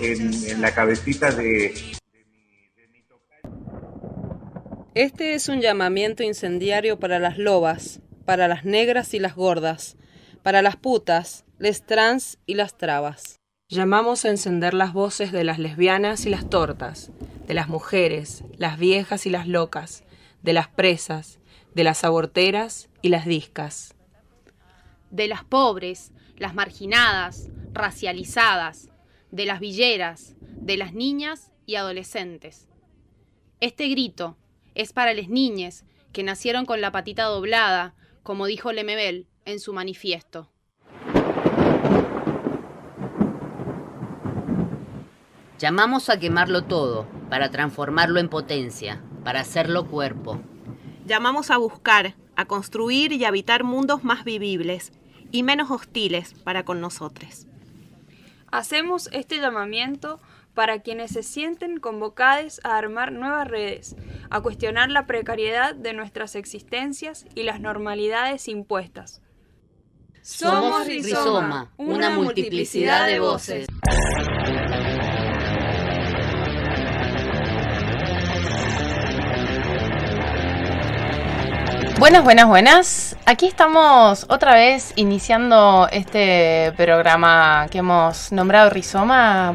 en, la cabecita de, este es un llamamiento incendiario para las lobas, para las negras y las gordas, para las putas, les trans y las trabas. Llamamos a encender las voces de las lesbianas y las tortas, de las mujeres, las viejas y las locas, de las presas, de las aborteras y las discas. De las pobres, las marginadas, racializadas, de las villeras, de las niñas y adolescentes. Este grito es para las niñas que nacieron con la patita doblada, como dijo Lemebel en su manifiesto. Llamamos a quemarlo todo, para transformarlo en potencia, para hacerlo cuerpo. Llamamos a buscar, a construir y habitar mundos más vivibles y menos hostiles para con nosotros. Hacemos este llamamiento para quienes se sienten convocados a armar nuevas redes, a cuestionar la precariedad de nuestras existencias y las normalidades impuestas. Somos Rizoma, una multiplicidad de voces. Buenas, buenas, buenas. Aquí estamos otra vez iniciando este programa que hemos nombrado Rizoma.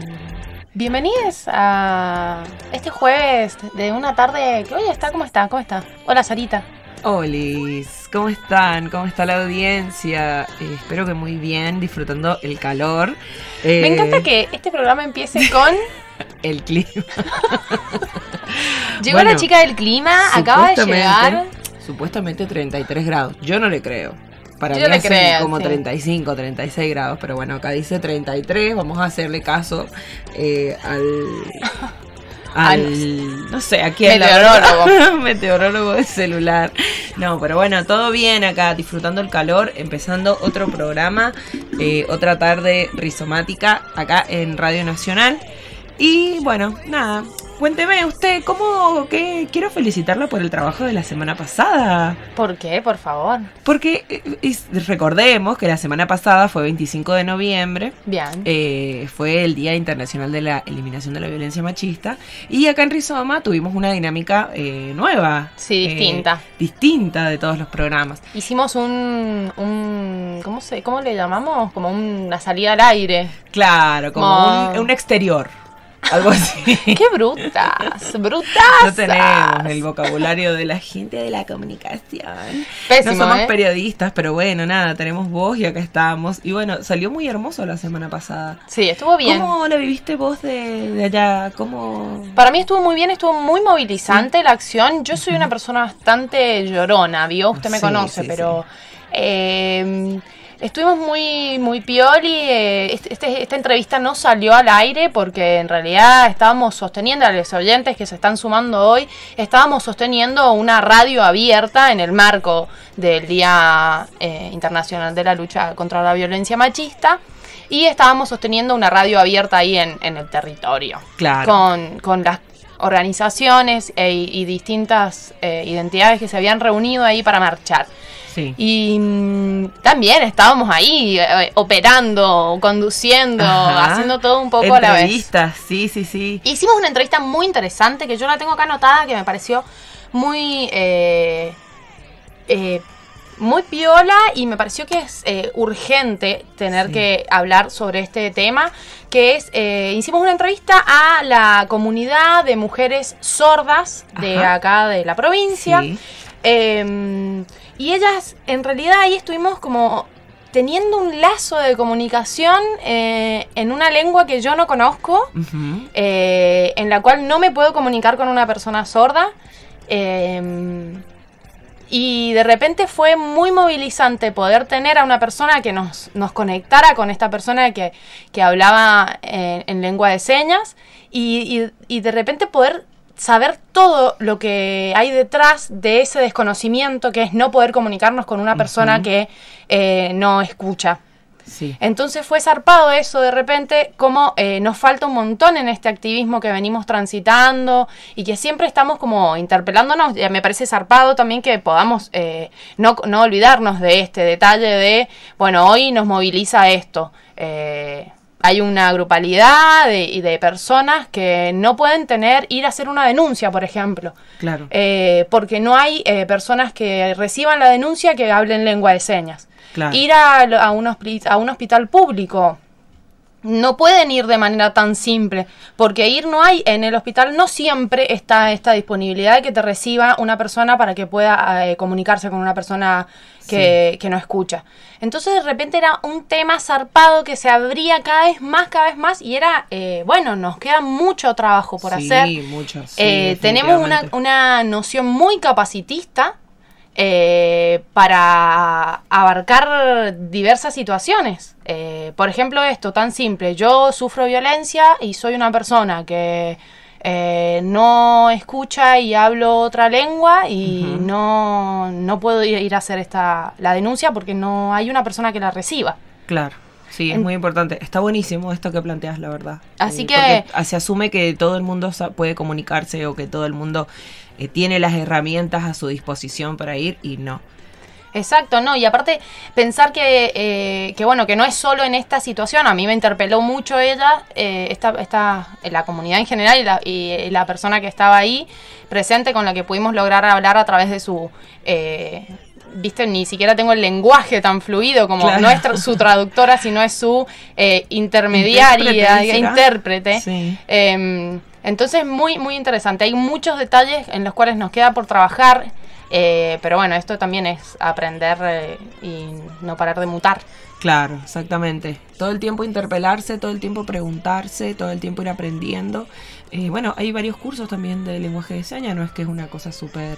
Bienvenidos a este jueves de una tarde que está, ¿cómo está? ¿Cómo está? Hola Sarita. Hola, ¿cómo están? ¿Cómo está la audiencia? Eh, espero que muy bien, disfrutando el calor. Me eh, encanta que este programa empiece con... el clima. Llegó la chica del clima, acaba de llegar supuestamente 33 grados. Yo no le creo. Para mí es como 35, 36 grados, pero bueno, acá dice 33, vamos a hacerle caso eh, al, no sé, aquí el meteorólogo, meteorólogo de celular. No, pero bueno, todo bien acá, disfrutando el calor, empezando otro programa, eh, otra tarde rizomática acá en Radio Nacional. Y bueno, nada, Cuénteme usted, ¿cómo que quiero felicitarla por el trabajo de la semana pasada? ¿Por qué? Por favor. Porque eh, eh, recordemos que la semana pasada fue 25 de noviembre. Bien. Eh, fue el Día Internacional de la Eliminación de la Violencia Machista. Y acá en Rizoma tuvimos una dinámica nueva. Sí, distinta. distinta de todos los programas. Hicimos un, un ¿cómo, se, ¿cómo le llamamos? Como una salida al aire. Claro, como, un exterior. Algo así. ¡Qué brutas! ¡Brutas! No tenemos el vocabulario de la gente de la comunicación. no somos ¿eh? periodistas, pero bueno, nada, tenemos voz y acá estamos. Y bueno, salió muy hermoso la semana pasada. Sí, estuvo bien. ¿Cómo la viviste vos de, allá? ¿Cómo... Para mí estuvo muy bien, estuvo muy movilizante mm. la acción. Yo soy una persona bastante llorona, ¿vio? Usted me conoce, pero... Eh, Estuvimos muy, muy y Eh, este, este, esta entrevista no salió al aire porque en realidad estábamos sosteniendo a los oyentes que se están sumando hoy. Estábamos sosteniendo una radio abierta en el marco del Día eh, Internacional de la Lucha contra la Violencia Machista. Y estábamos sosteniendo una radio abierta ahí en, el territorio. Claro. Con, con las organizaciones eh, y distintas eh, identidades que se habían reunido ahí para marchar. Y mm, también estábamos ahí eh, operando, conduciendo, haciendo todo un poco a la vez. Entrevistas, sí, sí, sí. Hicimos una entrevista muy interesante que yo la tengo acá anotada que me pareció muy... Eh, eh, muy piola y me pareció que es urgente tener que hablar sobre este tema, que es, hicimos una entrevista a la comunidad de mujeres sordas de acá de la provincia. Sí. Em, y ellas, en realidad ahí estuvimos como teniendo un lazo de comunicación eh, en una lengua que yo no conozco, eh, en la cual no me puedo comunicar con una persona sorda. Em, y de repente fue muy movilizante poder tener a una persona que nos, conectara con esta persona que, hablaba eh, en, lengua de señas y, y, y de repente poder saber todo lo que hay detrás de ese desconocimiento que es no poder comunicarnos con una persona que eh, no escucha. Entonces fue zarpado eso de repente, como eh, nos falta un montón en este activismo que venimos transitando y que siempre estamos como interpelándonos. Ya me parece zarpado también que podamos eh, no, olvidarnos de este detalle de, bueno, hoy nos moviliza esto hay una grupalidad de, de, personas que no pueden tener, ir a hacer una denuncia, por ejemplo. Claro. Eh, porque no hay eh, personas que reciban la denuncia que hablen lengua de señas. Claro. Ir a, a, un a un hospital público no pueden ir de manera tan simple, porque ir no hay, en el hospital no siempre está esta disponibilidad de que te reciba una persona para que pueda eh, comunicarse con una persona que, que, no escucha. Entonces de repente era un tema zarpado que se abría cada vez más, cada vez más, y era, eh, bueno, nos queda mucho trabajo por hacer. Mucho, sí, eh, tenemos una, una noción muy capacitista eh, para abarcar diversas situaciones. Eh, por ejemplo, esto tan simple, yo sufro violencia y soy una persona que eh, no escucha y hablo otra lengua y no, no, puedo ir, a hacer esta, la denuncia porque no hay una persona que la reciba. Claro. Sí, es muy importante. Está buenísimo esto que planteas, la verdad. Así eh, que... se asume que todo el mundo puede comunicarse o que todo el mundo eh, tiene las herramientas a su disposición para ir y no. Exacto, no, y aparte pensar que, eh, bueno, que no es solo en esta situación, a mí me interpeló mucho ella, esta, esta, la comunidad en general y la, persona que estaba ahí presente con la que pudimos lograr hablar a través de su viste, ni siquiera tengo el lenguaje tan fluido como no es su traductora, sino es su eh, intermediaria, intérprete. Em, entonces, muy, muy interesante. Hay muchos detalles en los cuales nos queda por trabajar. Eh, pero bueno, esto también es aprender eh, y no parar de mutar. Claro, exactamente. Todo el tiempo interpelarse, todo el tiempo preguntarse, todo el tiempo ir aprendiendo. bueno, hay varios cursos también de lenguaje de señas, no es que es una cosa súper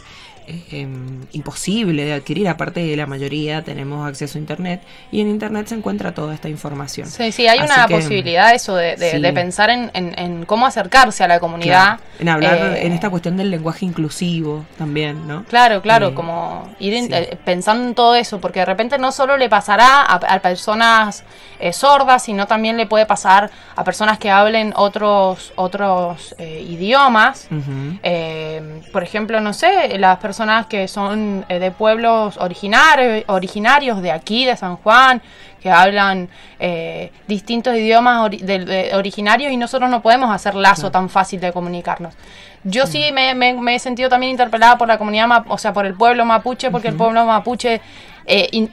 Em, imposible de adquirir, aparte de la mayoría tenemos acceso a Internet y en Internet se encuentra toda esta información. Sí, sí, hay una posibilidad eso de, pensar en, cómo acercarse a la comunidad. En hablar, eh, en esta cuestión del lenguaje inclusivo también, ¿no? Claro, claro, eh, como ir eh, pensando en todo eso, porque de repente no solo le pasará a, personas sordas, sino también le puede pasar a personas que hablen otros, otros idiomas. por ejemplo, no sé, las personas personas que son eh, de pueblos originarios, originarios de aquí, de San Juan, que hablan eh, distintos idiomas originarios y nosotros no podemos hacer lazo tan fácil de comunicarnos. Yo sí, mm. me, he sentido también interpelada por la comunidad, o sea, por el pueblo mapuche, porque el pueblo mapuche... Eh,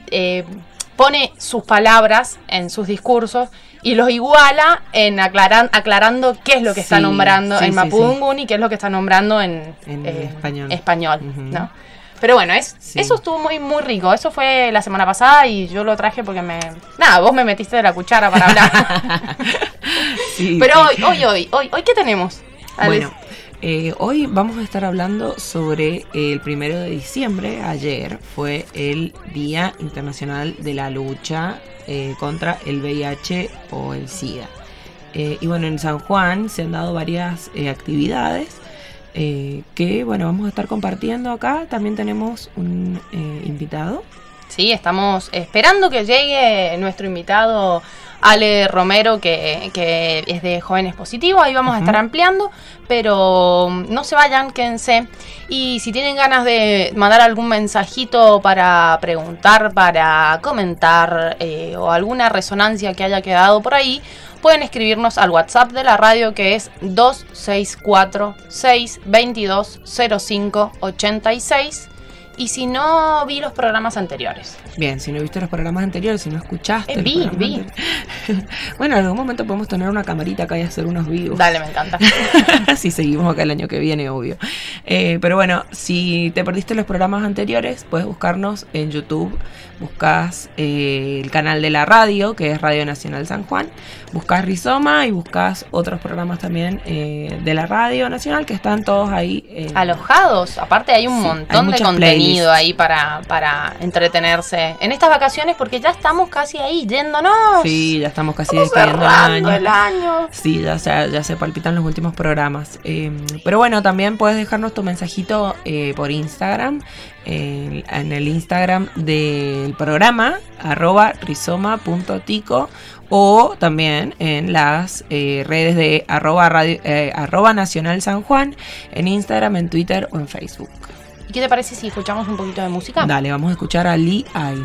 pone sus palabras en sus discursos y los iguala en aclaran, aclarando qué es lo que está nombrando en Mapudungun y qué es lo que está nombrando en, eh, español. español ¿no? Pero bueno, es, eso estuvo muy, muy rico. Eso fue la semana pasada y yo lo traje porque me. Nada, vos me metiste de la cuchara para hablar. Pero Hoy, hoy, hoy, hoy, hoy, ¿qué tenemos? Bueno, eh, hoy vamos a estar hablando sobre el primero de diciembre. Ayer fue el Día Internacional de la Lucha eh, contra el VIH o el SIDA. Eh, y bueno, en San Juan se han dado varias actividades que, bueno, vamos a estar compartiendo acá. También tenemos un invitado. Sí, estamos esperando que llegue nuestro invitado Ale Romero, que, es de Jóvenes Positivos. Ahí vamos a estar ampliando, pero mm, no se vayan, quédense. Y si tienen ganas de mandar algún mensajito para preguntar, para comentar eh, o alguna resonancia que haya quedado por ahí, pueden escribirnos al WhatsApp de la radio que es 264 622 y si no vi los programas anteriores. Bien, si no viste los programas anteriores, si no escuchaste. Eh, vi, vi. bueno, en algún momento podemos tener una camarita acá y hacer unos vivos. Dale, me encanta. si seguimos acá el año que viene, obvio. Eh, pero bueno, si te perdiste los programas anteriores, puedes buscarnos en YouTube buscas eh, el canal de la radio, que es Radio Nacional San Juan, buscas Rizoma y buscas otros programas también eh, de la Radio Nacional que están todos ahí. Eh, Alojados, aparte hay un montón de contenido ahí para, para entretenerse en estas vacaciones porque ya estamos casi ahí yéndonos. Sí, ya estamos casi despidiendo el año. Sí, ya se, ya se palpitan los últimos programas. pero bueno, también puedes dejarnos tu mensajito por Instagram en, el Instagram del programa, arroba rizoma.tico o también en las eh, redes de eh, arroba, nacional San Juan, en Instagram, en Twitter o en Facebook. ¿Y qué te parece si escuchamos un poquito de música? Dale, vamos a escuchar a Lee Ai.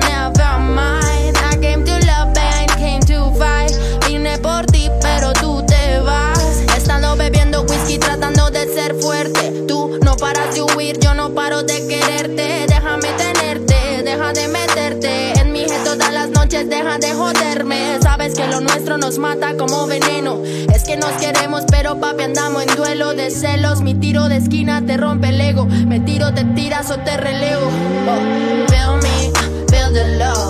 I came to love, and came to fight. Vine por ti, pero tú te vas. Estando bebiendo whisky, tratando de ser fuerte. Tú no paras de huir, yo no paro de quererte. Déjame tenerte, deja de meterte en mi je todas las noches, deja de joderme. Sabes que lo nuestro nos mata como veneno. Es que nos queremos, pero papi andamos en duelo de celos. Mi tiro de esquina te rompe el ego. Me tiro, te tiras o te releo Oh, mi the love.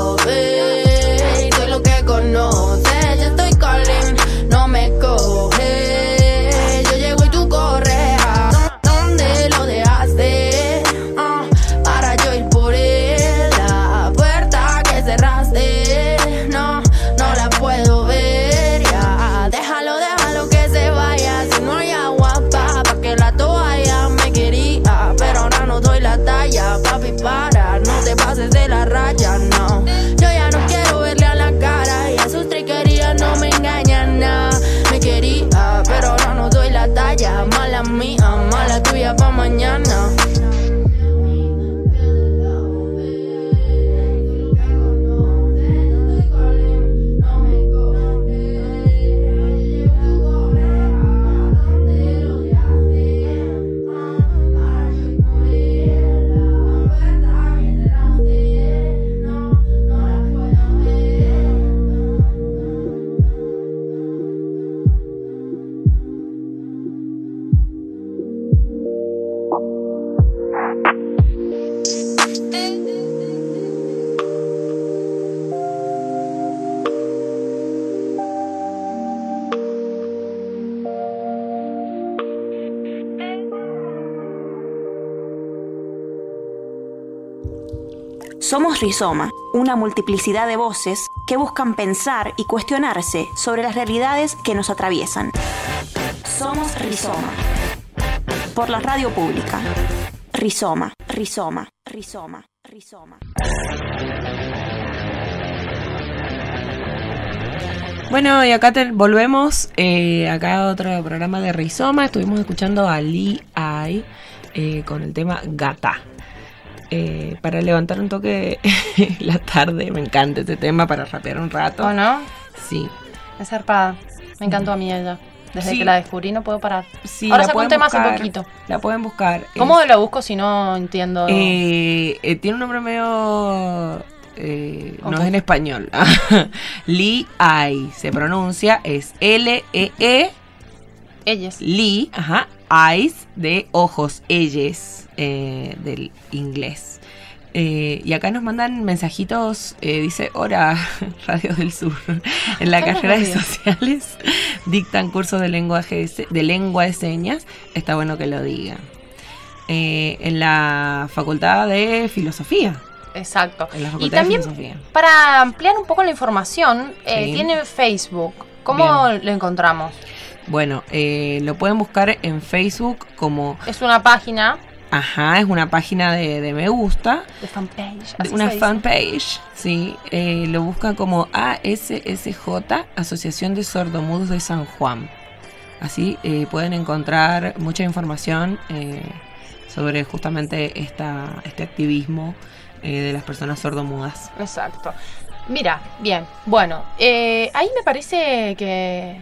Somos Rizoma, una multiplicidad de voces que buscan pensar y cuestionarse sobre las realidades que nos atraviesan. Somos Rizoma. Por la radio pública. Rizoma, rizoma, rizoma, rizoma. Bueno, y acá volvemos. Eh, acá otro programa de Rizoma. Estuvimos escuchando a Lee Ai eh, con el tema Gata. Eh, para levantar un toque la tarde. Me encanta este tema para rapear un rato. ¿O no? Sí. Es zarpada. Me encantó a mí ella. Desde que la descubrí no puedo parar. Sí, Ahora saco un tema hace poquito. La pueden buscar. ¿Cómo la busco si no entiendo? Eh, eh, tiene un nombre medio... no es en español. Lee I se pronuncia, es L-E-E. -E, e. Ellas. Lee, ajá, eyes de ojos, ellos eh, del inglés. Eh, y acá nos mandan mensajitos, eh, dice, hora, Radio del Sur, en la carrera de sociales dictan cursos de, lenguaje de, lengua de señas, está bueno que lo digan. en la Facultad de Filosofía, Exacto. y también, para ampliar un poco la información, tiene Facebook. ¿Cómo lo encontramos? Bueno, eh, lo pueden buscar en Facebook como... Es una página. Ajá, es una página de, me gusta. De fanpage. una fanpage, sí. Eh, lo buscan como ASSJ, Asociación de Sordomudos de San Juan. Así eh, pueden encontrar mucha información sobre justamente esta, este activismo de las personas sordomudas. Exacto. Mira, bien, bueno, ahí me parece que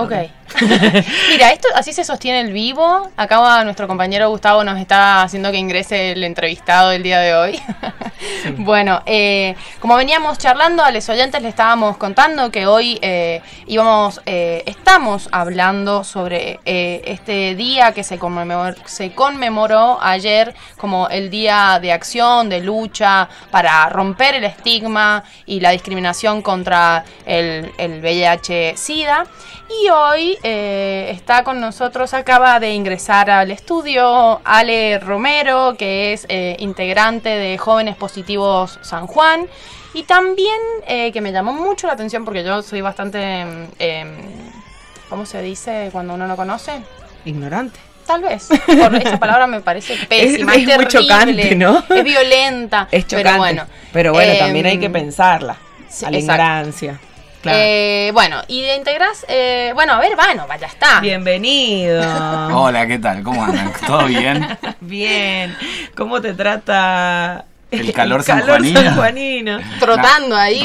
Ok. Mira, esto así se sostiene el vivo. Acaba nuestro compañero Gustavo nos está haciendo que ingrese el entrevistado El día de hoy. Bueno, eh, como veníamos charlando, a los oyentes le estábamos contando que hoy eh, íbamos, eh, estamos hablando sobre eh, este día que se conmemoró, se conmemoró ayer como el día de acción, de lucha, para romper el estigma y la discriminación contra el, el VIH-Sida. Y hoy eh, está con nosotros, acaba de ingresar al estudio Ale Romero, que es eh, integrante de Jóvenes Positivos San Juan. Y también eh, que me llamó mucho la atención porque yo soy bastante, mm, em, ¿cómo se dice cuando uno no conoce? Ignorante tal vez. Por esa palabra me parece pésima. Es, muy chocante, ¿no? Es violenta. Es chocante. Pero bueno, pero bueno em, también hay que pensarla. a la ignorancia. Eh, bueno, y de integrás, eh, bueno, a ver, bueno ya está. Bienvenido. Hola, ¿qué tal? ¿Cómo andan? ¿Todo bien? bien. ¿Cómo te trata el calor, el calor sanjuanino? Trotando ahí.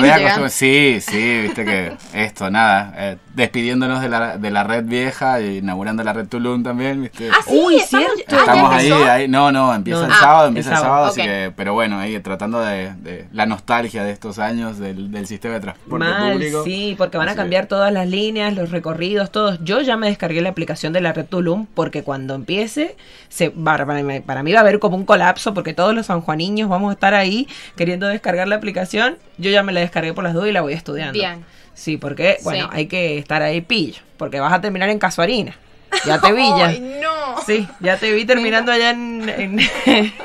Sí, sí, viste que esto, nada. Eh, despidiéndonos de la, de la red vieja, y e inaugurando la red Tulum también. Ah, Uy, cierto. Estamos ahí, ahí, No, no, empieza ah, el sábado, empieza el sábado, pero bueno, ahí tratando de, la nostalgia de estos años del, sistema de transporte Mal, público. Sí, porque van a cambiar todas las líneas, los recorridos, todos. Yo ya me descargué la aplicación de la red Tulum porque cuando empiece, se, para, mí, para mí va a haber como un colapso porque todos los sanjuaniños vamos a estar ahí queriendo descargar la aplicación. Yo ya me la descargué por las dudas y la voy estudiando. Bien. Sí, porque, bueno, hay que estar ahí pillo, porque vas a terminar en Casuarina. Ya te vi ya. no! Sí, ya te vi terminando allá en,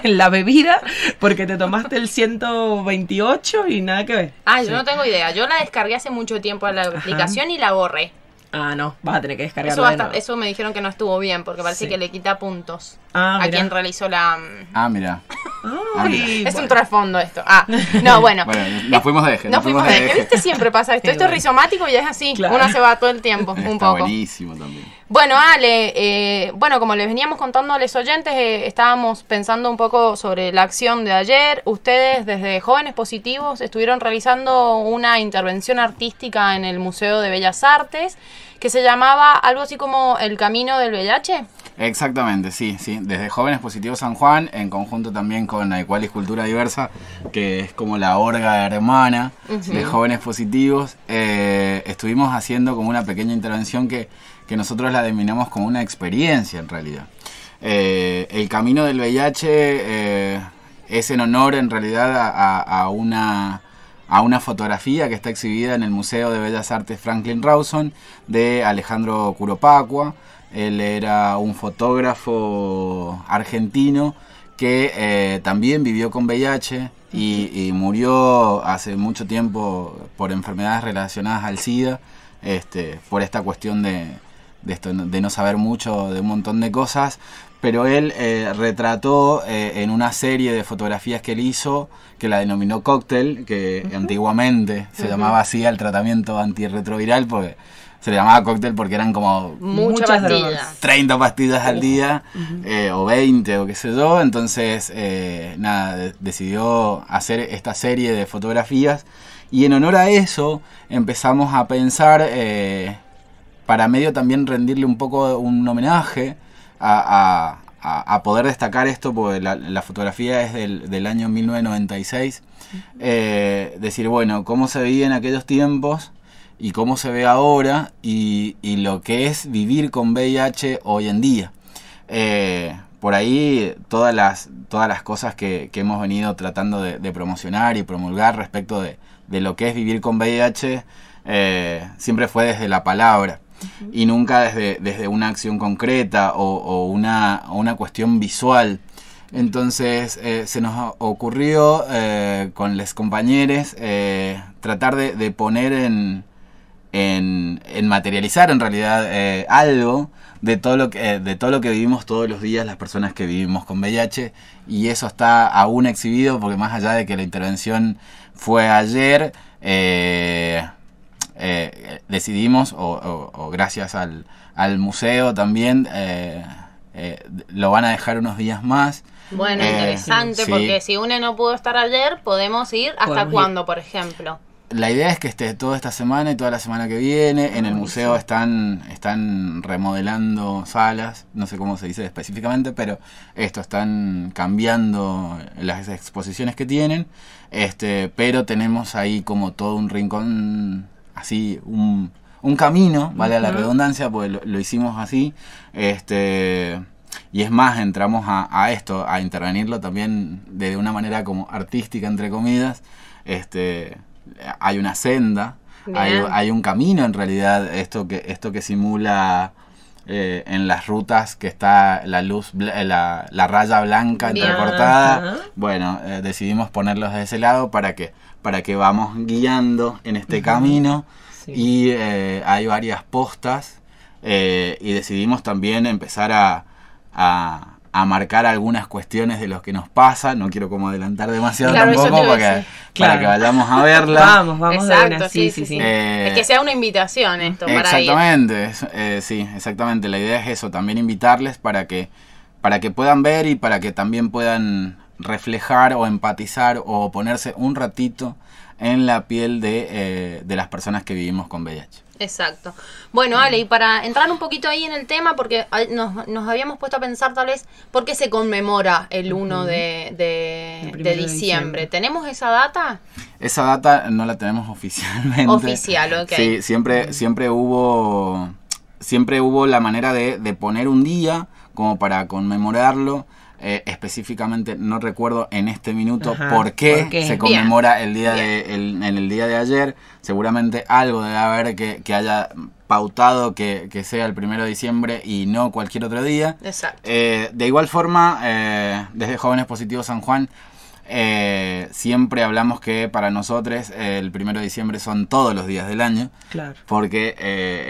la bebida porque te tomaste el 128 y nada que ver. Ah, yo no tengo idea. Yo la descargué hace mucho tiempo a la aplicación y la borré. Ah, no, vas a tener que descargar Eso, eso me dijeron que no estuvo bien porque parece que le quita puntos ah, a quien realizó la. Mm, ah, mira. Ah, es un trasfondo esto. Ah, no, bueno. bueno, nos fuimos de eje. no fuimos, de ¿Viste? Siempre pasa esto. esto es rizomático y es así. uno Una se va todo el tiempo, un poco. también. Bueno, Ale, eh, bueno, como les veníamos contando a los oyentes, eh, estábamos pensando un poco sobre la acción de ayer. Ustedes, desde Jóvenes Positivos, estuvieron realizando una intervención artística en el Museo de Bellas Artes que se llamaba algo así como El Camino del Bellache. Exactamente, sí, sí. Desde Jóvenes Positivos San Juan, en conjunto también con Ecualis Cultura Diversa, que es como la orga hermana de Jóvenes Positivos, eh, estuvimos haciendo como una pequeña intervención que que nosotros la denominamos como una experiencia en realidad. Eh, el camino del VIH eh, es en honor en realidad a, una, a una fotografía que está exhibida en el Museo de Bellas Artes Franklin Rawson de Alejandro Curopacua. Él era un fotógrafo argentino que eh, también vivió con VIH y, y, murió hace mucho tiempo por enfermedades relacionadas al SIDA, este, por esta cuestión de, de, esto, de no saber mucho de un montón de cosas, pero él eh, retrató eh, en una serie de fotografías que él hizo, que la denominó cóctel, que antiguamente se llamaba así al tratamiento antirretroviral, porque se le llamaba cóctel porque eran como muchas 30 pastillas al día, eh, o 20, o qué sé yo. Entonces, nada, decidió hacer esta serie de fotografías. Y en honor a eso empezamos a pensar para medio también rendirle un poco un homenaje a, poder destacar esto, porque la, fotografía es del, año 1996. Eh, decir, bueno, cómo se vivía en aquellos tiempos y cómo se ve ahora y, lo que es vivir con VIH hoy en día. Eh, por ahí todas las, todas las cosas que, hemos venido tratando de, promocionar y promulgar respecto de, lo que es vivir con VIH eh, siempre fue desde la palabra y nunca desde, desde una acción concreta o, una, cuestión visual. Entonces eh, se nos ocurrió eh, con los compañeros eh, tratar de, poner en, en, en, materializar en realidad algo de todo, lo que, de todo lo que vivimos todos los días las personas que vivimos con VIH y eso está aún exhibido porque más allá de que la intervención fue ayer, eh, decidimos, o, gracias al, museo también, eh, eh, lo van a dejar unos días más. Bueno, interesante, porque si uno no pudo estar ayer, podemos ir hasta cuándo, por ejemplo. La idea es que esté toda esta semana y toda la semana que viene. En el museo están, están remodelando salas, no sé cómo se dice específicamente, pero esto, están cambiando las exposiciones que tienen. Este, pero tenemos ahí como todo un rincón así un, camino, vale A la redundancia, pues lo, hicimos así. Este, y es más, entramos a, esto, a intervenirlo también de una manera como artística, entre comillas. Este, hay una senda, hay, un camino en realidad, esto que, esto que simula... Eh, en las rutas que está la luz, eh, la, raya blanca intercortada. Bueno, eh, decidimos ponerlos de ese lado para que para que vamos guiando en este camino. Y eh, hay varias postas eh, y decidimos también empezar a, marcar algunas cuestiones de los que nos pasa. No quiero como adelantar demasiado tampoco para que vayamos a verla. vamos, vamos a Sí, sí, sí. es que sea una invitación esto. Exactamente, eh, sí, exactamente. La idea es eso, también invitarles para que para que puedan ver y para que también puedan reflejar o empatizar o ponerse un ratito en la piel de, eh, las personas que vivimos con VIH. Exacto. Bueno, Ale, y para entrar un poquito ahí en el tema, porque nos, habíamos puesto a pensar tal vez por qué se conmemora el 1 de, diciembre. ¿Tenemos esa data? Esa data no la tenemos oficialmente. Oficial, ok. Sí, siempre, siempre, hubo, siempre hubo la manera de, de poner un día como para conmemorarlo. Eh, específicamente no recuerdo en este minuto por, qué se conmemora el día de, en el día de ayer. Seguramente algo debe haber que, haya pautado que, sea el primero de diciembre y no cualquier otro día. Exacto. Eh, de igual forma, eh, desde Jóvenes Positivos San Juan siempre hablamos que para nosotros el primero de diciembre son todos los días del año, claro. porque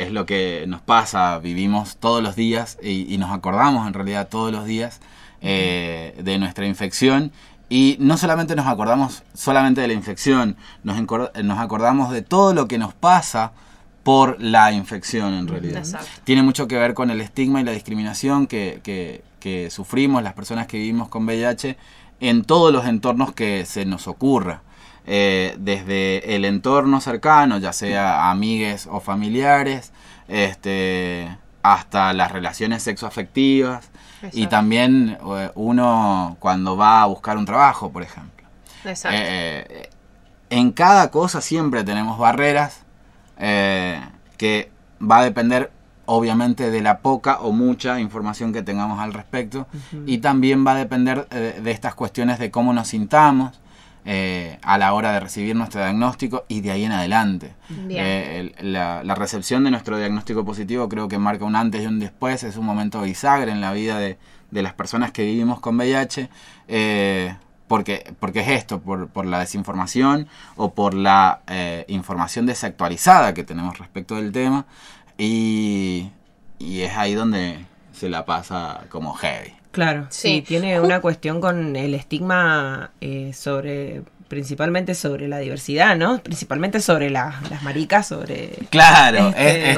es lo que nos pasa, vivimos todos los días y, nos acordamos en realidad todos los días eh, de nuestra infección. Y no solamente nos acordamos solamente de la infección, nos, acordamos de todo lo que nos pasa por la infección en realidad. Tiene mucho que ver con el estigma y la discriminación que, sufrimos las personas que vivimos con VIH en todos los entornos que se nos ocurra. Eh, desde el entorno cercano, ya sea amigues o familiares, este, hasta las relaciones sexoafectivas, y también eh, uno cuando va a buscar un trabajo, por ejemplo. Exacto. Eh, eh, en cada cosa siempre tenemos barreras que va a depender obviamente de la poca o mucha información que tengamos al respecto y también va a depender de estas cuestiones de cómo nos sintamos, eh, a la hora de recibir nuestro diagnóstico y de ahí en adelante. Eh, la, recepción de nuestro diagnóstico positivo creo que marca un antes y un después, es un momento bisagre en la vida de, de las personas que vivimos con VIH. Eh, porque, porque es esto, por, por, la desinformación o por la información desactualizada que tenemos respecto del tema. Y, y es ahí donde se la pasa como heavy. Claro, sí, tiene una cuestión con el estigma eh, sobre principalmente sobre la diversidad, ¿no? Principalmente sobre las maricas, sobre... Claro, es,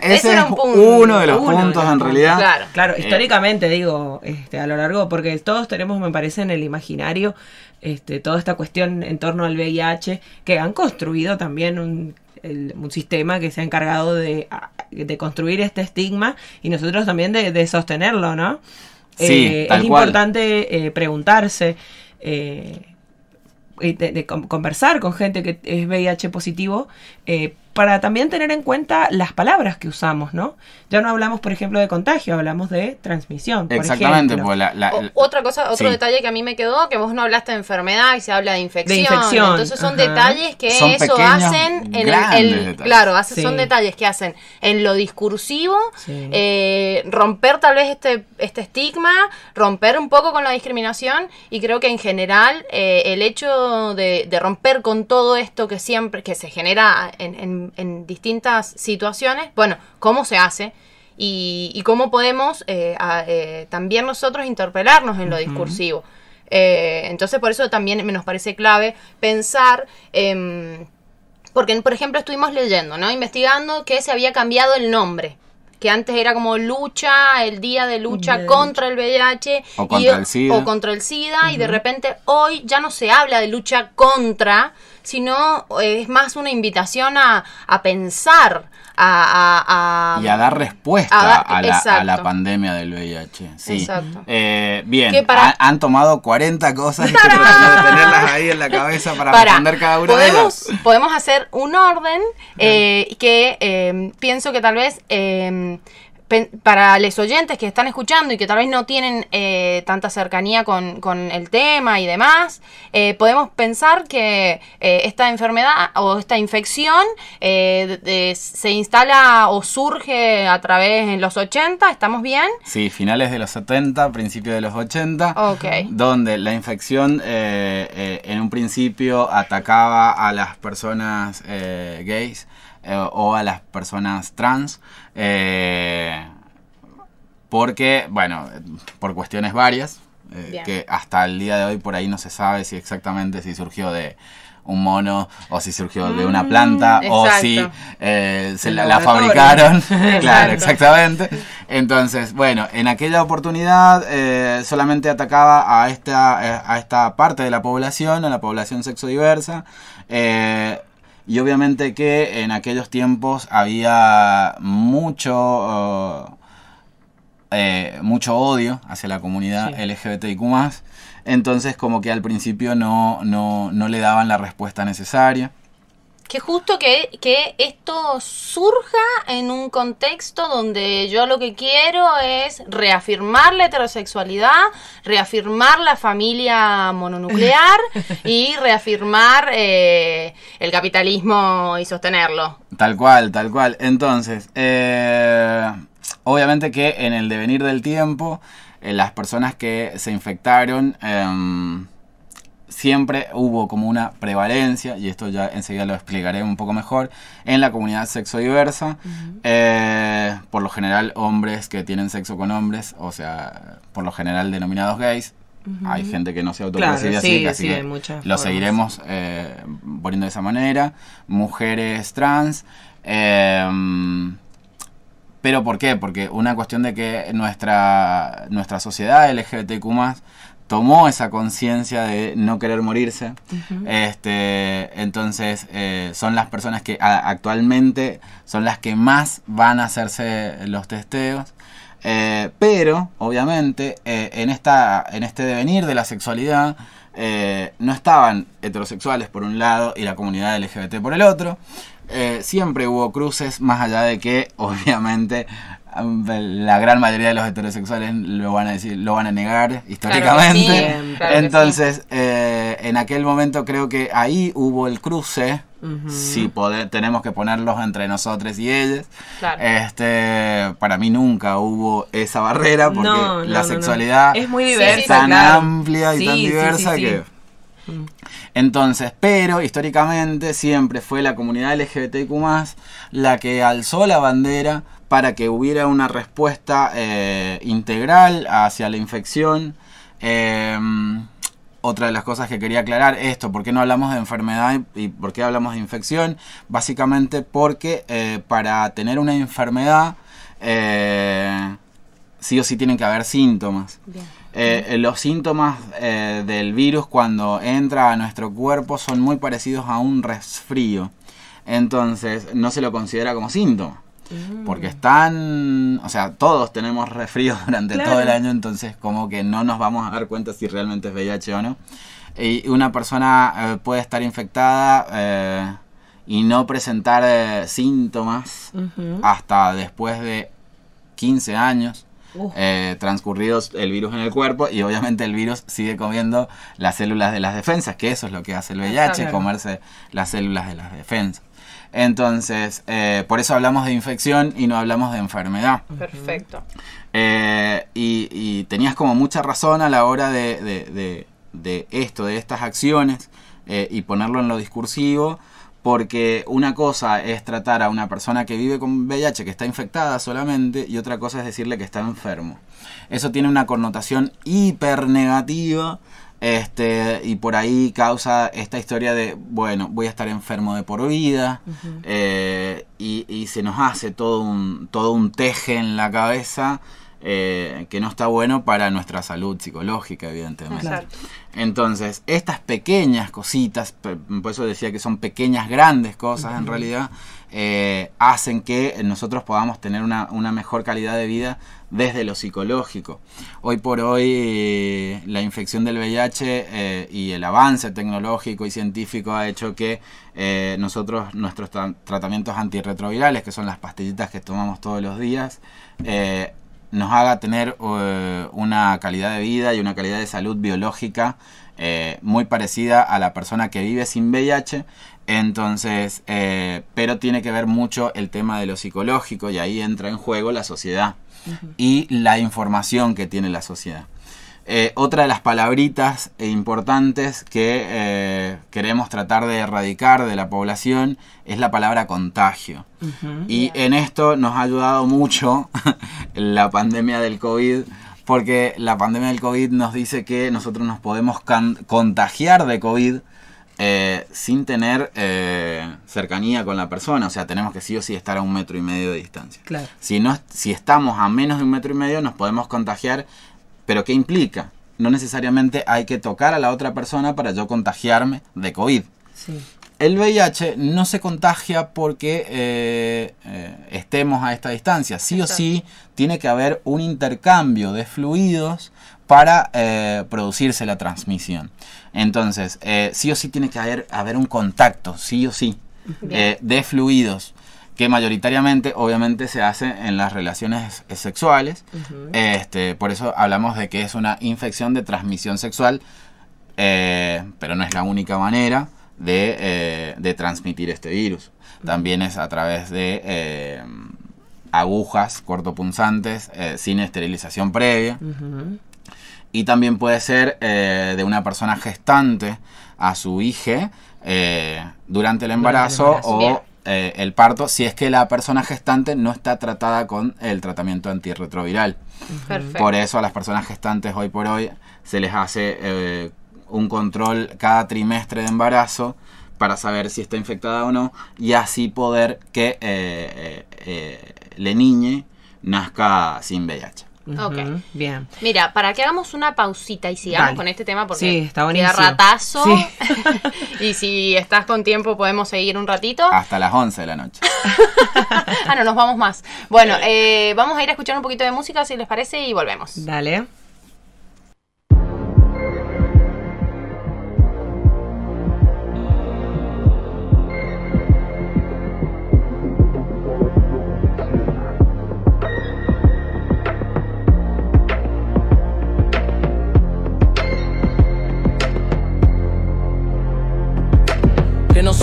es uno de los puntos en realidad. Claro, claro eh, históricamente digo, este, a lo largo, porque todos tenemos, me parece, en el imaginario este, toda esta cuestión en torno al VIH, que han construido también un un sistema que se ha encargado de, construir este estigma y nosotros también de, sostenerlo, ¿no? Sí, eh, es importante eh, preguntarse. Eh, de, conversar con gente que es VIH positivo, para también tener en cuenta las palabras que usamos, ¿no? Ya no hablamos, por ejemplo, de contagio, hablamos de transmisión. Exactamente, pues la, otra cosa, otro detalle que a mí me quedó, que vos no hablaste de enfermedad y se habla de infección. De infección entonces son detalles que eso hacen en el, claro, son detalles que hacen en lo discursivo, eh, romper tal vez este, este estigma, romper un poco con la discriminación, y creo que en general eh, el hecho de, romper con todo esto que siempre, que se genera en, en en, distintas situaciones, bueno, cómo se hace y, cómo podemos eh, eh, también nosotros interpelarnos en lo discursivo. Eh, entonces, por eso también me nos parece clave pensar. Em, porque, por ejemplo, estuvimos leyendo, ¿no? Investigando que se había cambiado el nombre que antes era como lucha, el día de lucha contra el VIH o contra el SIDA, y de repente hoy ya no se habla de lucha contra, sino eh, es más una invitación a, pensar, a, a, Y a dar respuesta a, la, pandemia del VIH. Exacto. Eh, bien, han tomado 40 cosas y tratando de tenerlas ahí en la cabeza para, responder cada una de ellas. Podemos hacer un orden eh, que pienso que tal vez para los oyentes que están escuchando y que tal vez no tienen eh, tanta cercanía con, el tema y demás, eh, podemos pensar que eh, esta enfermedad o esta infección se instala o surge a través en los 80, ¿estamos bien? Sí, finales de los 70, principio de los 80, donde la infección en un principio atacaba a las personas gays eh, o a las personas trans. Eh, porque, bueno, por cuestiones varias, eh, que hasta el día de hoy por ahí no se sabe si exactamente si surgió de un mono o si surgió de una mm, planta o si se la, fabricaron. claro, exactamente. Entonces, bueno, en aquella oportunidad solamente atacaba a esta, a esta parte de la población, a la población sexodiversa. Eh, y obviamente que en aquellos tiempos había mucho, oh, eh, mucho odio hacia la comunidad y LGBTIQ. Entonces, como que al principio no, no le daban la respuesta necesaria. Que justo que, esto surja en un contexto donde yo lo que quiero es reafirmar la heterosexualidad, reafirmar la familia mononuclear y reafirmar eh, el capitalismo y sostenerlo. Tal cual, tal cual. Entonces, eh, obviamente que en el devenir del tiempo, eh, las personas que se infectaron em, siempre hubo como una prevalencia, y esto ya enseguida lo explicaré un poco mejor, en la comunidad sexodiversa, diversa. Eh, por lo general, hombres que tienen sexo con hombres, o sea, por lo general denominados gays. Hay gente que no se autopercibe así, sí, así lo seguiremos eh, poniendo de esa manera. Mujeres trans. Eh, ¿Pero por qué? Porque una cuestión de que nuestra, nuestra sociedad LGBTQ tomó esa conciencia de no querer morirse. este, entonces, eh, son las personas que actualmente son las que más van a hacerse los testeos. Eh, pero, obviamente, eh, en, esta, en este devenir de la sexualidad, no estaban heterosexuales por un lado y la comunidad LGBT por el otro. siempre hubo cruces, más allá de que, obviamente, la gran mayoría de los heterosexuales lo van a decir, lo van a negar históricamente. Entonces, eh, en aquel momento creo que ahí hubo el cruce. Si poder, tenemos que ponerlos entre nosotros y ellos. Este, para mí nunca hubo esa barrera porque la sexualidad es muy diversa, tan amplia y tan diversa que. Mm. Entonces, pero históricamente siempre fue la comunidad LGBTQ la que alzó la bandera para que hubiera una respuesta eh, integral hacia la infección. Em, otra de las cosas que quería aclarar, esto, ¿por qué no hablamos de enfermedad y por qué hablamos de infección? Básicamente porque eh, para tener una enfermedad, eh, sí o sí tienen que haber síntomas. los síntomas del virus cuando entra a nuestro cuerpo son muy parecidos a un resfrío. Entonces no se lo considera como síntoma. Porque mm. están, o sea, todos tenemos resfrío durante todo el año, entonces como que no nos vamos a dar cuenta si realmente es VIH o no. Y una persona eh, puede estar infectada eh, y no presentar eh, síntomas hasta después de 15 años. transcurridos el virus en el cuerpo y obviamente el virus sigue comiendo las células de las defensas, que eso es lo que hace el VIH, comerse las células de las defensas. Entonces, eh, por eso hablamos de infección y no hablamos de enfermedad. Perfecto. Eh, y, tenías como mucha razón a la hora de, esto, de estas acciones eh, y ponerlo en lo discursivo. Porque una cosa es tratar a una persona que vive con VIH, que está infectada solamente, y otra cosa es decirle que está enfermo. Eso tiene una connotación hiper negativa este, y por ahí causa esta historia de, bueno, voy a estar enfermo de por vida, eh, y, se nos hace todo un, todo un teje en la cabeza eh, que no está bueno para nuestra salud psicológica, evidentemente. Entonces, estas pequeñas cositas, por eso decía que son pequeñas grandes cosas en realidad, eh, hacen que nosotros podamos tener una, una mejor calidad de vida desde lo psicológico. Hoy por hoy eh, la infección del VIH eh, y el avance tecnológico y científico ha hecho que eh, nosotros, nuestros tratamientos antirretrovirales, que son las pastillitas que tomamos todos los días, nos haga tener una calidad de vida y una calidad de salud biológica muy parecida a la persona que vive sin VIH. Entonces, pero tiene que ver mucho el tema de lo psicológico y ahí entra en juego la sociedad y la información que tiene la sociedad. Eh, otra de las palabritas importantes que eh, queremos tratar de erradicar de la población es la palabra contagio. Y en esto nos ha ayudado mucho la pandemia del COVID, porque la pandemia del COVID nos dice que nosotros nos podemos contagiar de COVID eh, sin tener eh, cercanía con la persona. O sea, tenemos que sí o sí estar a un metro y medio de distancia. Claro. Si, no, si estamos a menos de un metro y medio, nos podemos contagiar. Pero ¿qué implica? No necesariamente hay que tocar a la otra persona para yo contagiarme de COVID. El VIH no se contagia porque eh, estemos a esta distancia. Sí o sí tiene que haber un intercambio de fluidos para eh, producirse la transmisión. Entonces, eh, sí o sí tiene que haber, haber un contacto, sí o sí, eh, de fluidos que mayoritariamente obviamente se hace en las relaciones sexuales. este, por eso hablamos de que es una infección de transmisión sexual, pero no es la única manera de, transmitir este virus. También es a través de agujas cortopunzantes sin esterilización previa y también puede ser eh, de una persona gestante a su hija eh, durante el embarazo, o eh, el parto si es que la persona gestante no está tratada con el tratamiento antirretroviral. Por eso a las personas gestantes hoy por hoy se les hace un control cada trimestre de embarazo para saber si está infectada o no y así poder que le niñe nazca sin VIH. Ok. Bien. Mira, para que hagamos una pausita y sigamos con este tema porque sí, está ratazo. y si estás con tiempo podemos seguir un ratito. Hasta las 11 de la noche. ah, no, nos vamos más. Bueno, eh, vamos a ir a escuchar un poquito de música si les parece y volvemos. Dale.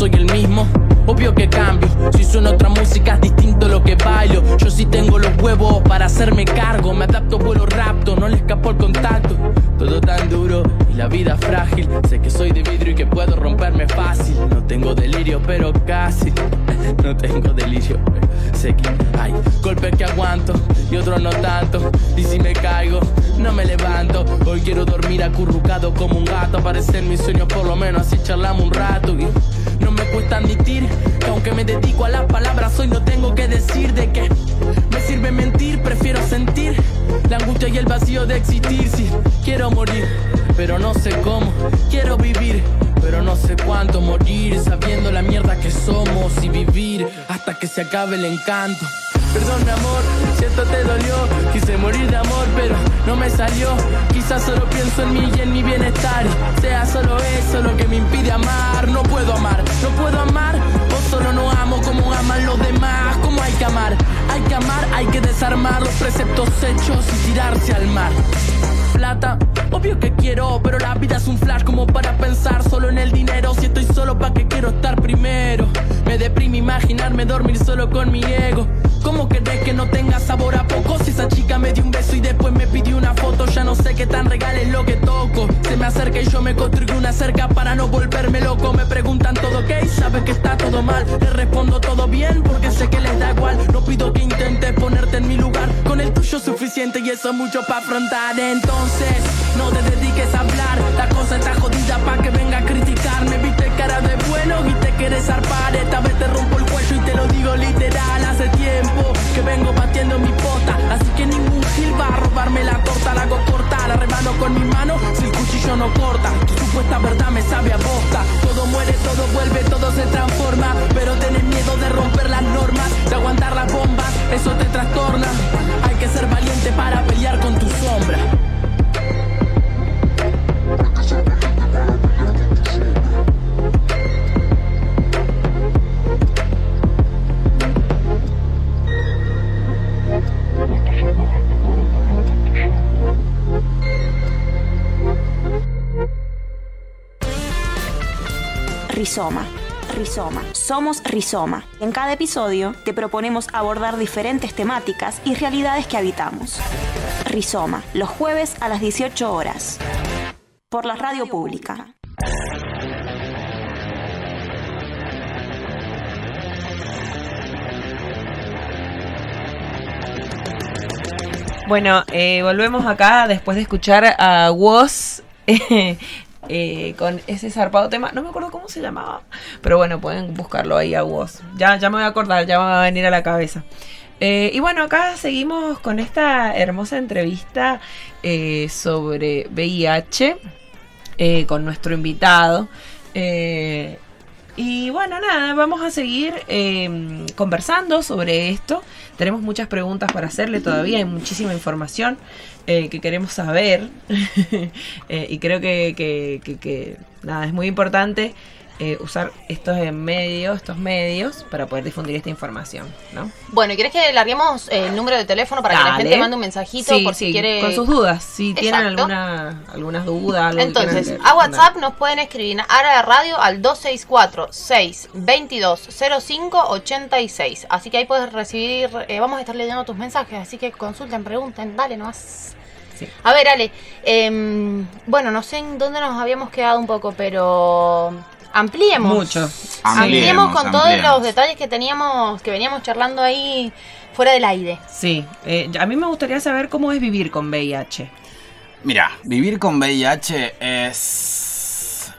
soy el mismo. Obvio que cambio, si suena otra música es distinto lo que bailo. Yo sí tengo los huevos para hacerme cargo. Me adapto, vuelo rapto, no le escapo el contacto. Todo tan duro y la vida frágil. Sé que soy de vidrio y que puedo romperme fácil. No tengo delirio, pero casi. No tengo delirio, pero sé que hay golpes que aguanto y otros no tanto. Y si me caigo, no me levanto. Hoy quiero dormir acurrucado como un gato. Aparecen mis sueños, por lo menos así charlamos un rato. No me cuesta admitir que aunque me dedico a las palabras, hoy no tengo que decir de qué. Me sirve mentir, prefiero sentir la angustia y el vacío de existir. Si quiero morir, pero no sé cómo. Quiero vivir, pero no sé cuánto. Morir sabiendo la mierda que somos y vivir hasta que se acabe el encanto. Perdón amor, siento te dolió. Quise morir de amor, pero no me salió. Quizás solo pienso en mí y en mi bienestar. Sea solo eso lo que me impide amar. No puedo amar, no puedo amar. O solo no amo como aman los demás. Como hay que amar, hay que amar, hay que desarmar los preceptos hechos y tirarse al mar. Plata, obvio que quiero, pero la vida es un flash como para pensar solo en el dinero. Si estoy solo, ¿para qué quiero estar primero? Me deprime imaginarme dormir solo con mi ego. ¿Cómo querés que no tenga sabor a poco? Si esa chica me dio un beso y después me pidió una foto, ya no sé qué tan regal es lo que toco. Se me acerca y yo me construyo una cerca para no volverme loco. Me preguntan todo Y sabes que está todo mal. Te respondo todo bien porque sé que les da igual. No pido que intentes ponerte en mi lugar. Con el tuyo suficiente y eso es mucho para afrontar. Entonces, no te dediques a hablar. La cosa está jodida para que venga a criticarme. Viste quieres zarpar, esta vez te rompo el cuello y te lo digo literal. Hace tiempo que vengo batiendo mi pota, así que ningún gil va a robarme la torta. La hago corta, la con mi mano si el cuchillo no corta. Tu supuesta verdad me sabe a bosta. Todo muere, todo vuelve, todo se transforma. Pero tenés miedo de romper las normas, de aguantar las bombas, eso te trastorna. Hay que ser valiente para pelear con tu sombra. Rizoma. Rizoma. Somos Rizoma. En cada episodio te proponemos abordar diferentes temáticas y realidades que habitamos. Rizoma, los jueves a las 18 horas, por la radio pública. Bueno, eh, volvemos acá después de escuchar a Woz eh, eh, con ese zarpado tema. No me acuerdo cómo se llamaba, pero bueno, pueden buscarlo ahí a vos. Ya, ya me voy a acordar, ya me va a venir a la cabeza. Eh, y bueno, acá seguimos con esta hermosa entrevista eh, sobre VIH con nuestro invitado. y bueno, nada, vamos a seguir em, conversando sobre esto. Tenemos muchas preguntas para hacerle todavía, hay muchísima información. Eh, que queremos saber eh, y creo que, que, nada, es muy importante eh, usar estos medios, estos medios para poder difundir esta información, ¿no? Bueno, ¿y querés que larguemos eh, el número de teléfono para que la gente mande un mensajito por si quiere con sus dudas, si tienen alguna algunas dudas, Entonces, a WhatsApp nos pueden escribir Ahora la radio al 264 622 86 Así que ahí puedes recibir, eh, vamos a estar leyendo tus mensajes, así que consulten, pregunten, dale nomás. A ver, Ale, em, bueno, no sé en dónde nos habíamos quedado un poco, pero ampliemos. Mucho. Ampliemos, con todos los detalles que teníamos, que veníamos charlando ahí fuera del aire. Sí, eh, a mí me gustaría saber cómo es vivir con VIH. Mira, vivir con VIH es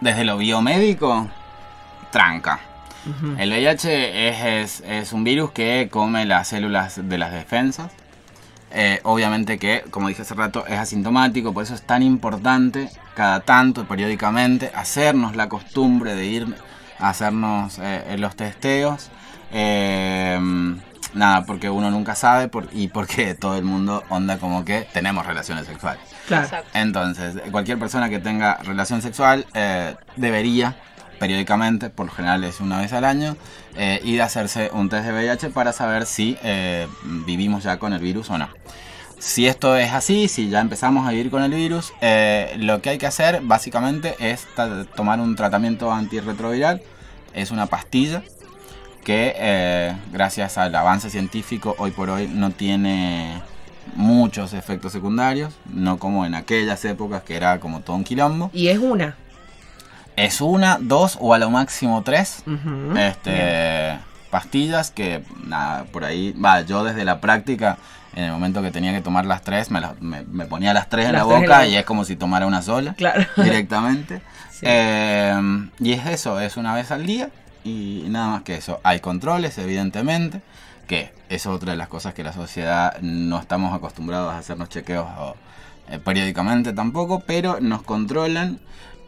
desde lo biomédico tranca. El VIH es, un virus que come las células de las defensas eh, obviamente que, como dije hace rato, es asintomático, por eso es tan importante cada tanto, periódicamente, hacernos la costumbre de ir a hacernos eh, los testeos. Em, nada, porque uno nunca sabe y porque todo el mundo onda como que tenemos relaciones sexuales. Entonces, cualquier persona que tenga relación sexual eh, debería periódicamente, por lo general es una vez al año, eh, y de hacerse un test de VIH para saber si eh, vivimos ya con el virus o no. Si esto es así, si ya empezamos a vivir con el virus, eh, lo que hay que hacer básicamente es tomar un tratamiento antirretroviral, es una pastilla que gracias al avance científico hoy por hoy no tiene muchos efectos secundarios, no como en aquellas épocas que era como todo un quilombo. Y es una es una, dos o a lo máximo tres este, pastillas que nada, por ahí, va, yo desde la práctica, en el momento que tenía que tomar las tres, me, me, ponía las tres en la boca y es como si tomara una sola directamente. Em, y es eso, es una vez al día y nada más que eso. Hay controles, evidentemente, que es otra de las cosas que la sociedad no estamos acostumbrados a hacernos chequeos eh, periódicamente tampoco, pero nos controlan